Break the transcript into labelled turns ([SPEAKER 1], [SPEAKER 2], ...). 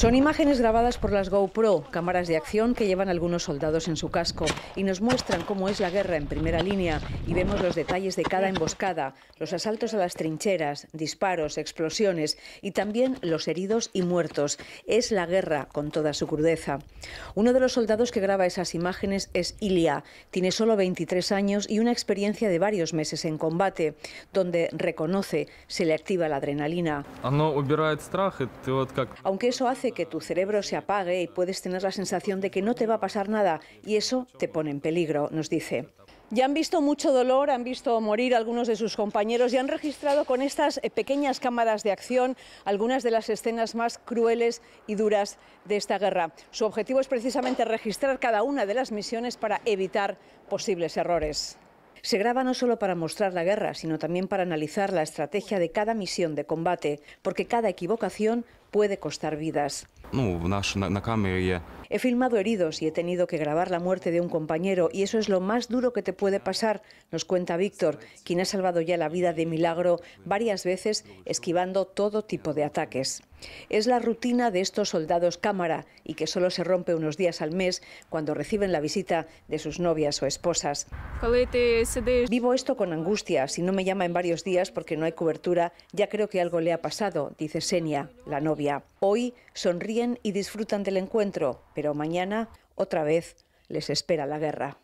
[SPEAKER 1] Son imágenes grabadas por las GoPro, cámaras de acción que llevan algunos soldados en su casco, y nos muestran cómo es la guerra en primera línea y vemos los detalles de cada emboscada, los asaltos a las trincheras, disparos, explosiones y también los heridos y muertos. Es la guerra con toda su crudeza. Uno de los soldados que graba esas imágenes es Ilia. Tiene solo 23 años y una experiencia de varios meses en combate, donde reconoce, se le activa la adrenalina. Aunque eso hace que tu cerebro se apague y puedes tener la sensación de que no te va a pasar nada y eso te pone en peligro, nos dice. Ya han visto mucho dolor, han visto morir algunos de sus compañeros y han registrado con estas eh, pequeñas cámaras de acción algunas de las escenas más crueles y duras de esta guerra. Su objetivo es precisamente registrar cada una de las misiones para evitar posibles errores. Se graba no solo para mostrar la guerra, sino también para analizar la estrategia de cada misión de combate, porque cada equivocación puede costar vidas. He filmado heridos y he tenido que grabar la muerte de un compañero y eso es lo más duro que te puede pasar, nos cuenta Víctor, quien ha salvado ya la vida de milagro varias veces esquivando todo tipo de ataques. Es la rutina de estos soldados cámara y que solo se rompe unos días al mes cuando reciben la visita de sus novias o esposas. Vivo esto con angustia, si no me llama en varios días porque no hay cobertura, ya creo que algo le ha pasado, dice Senia, la novia. Hoy sonríen y disfrutan del encuentro, pero mañana otra vez les espera la guerra.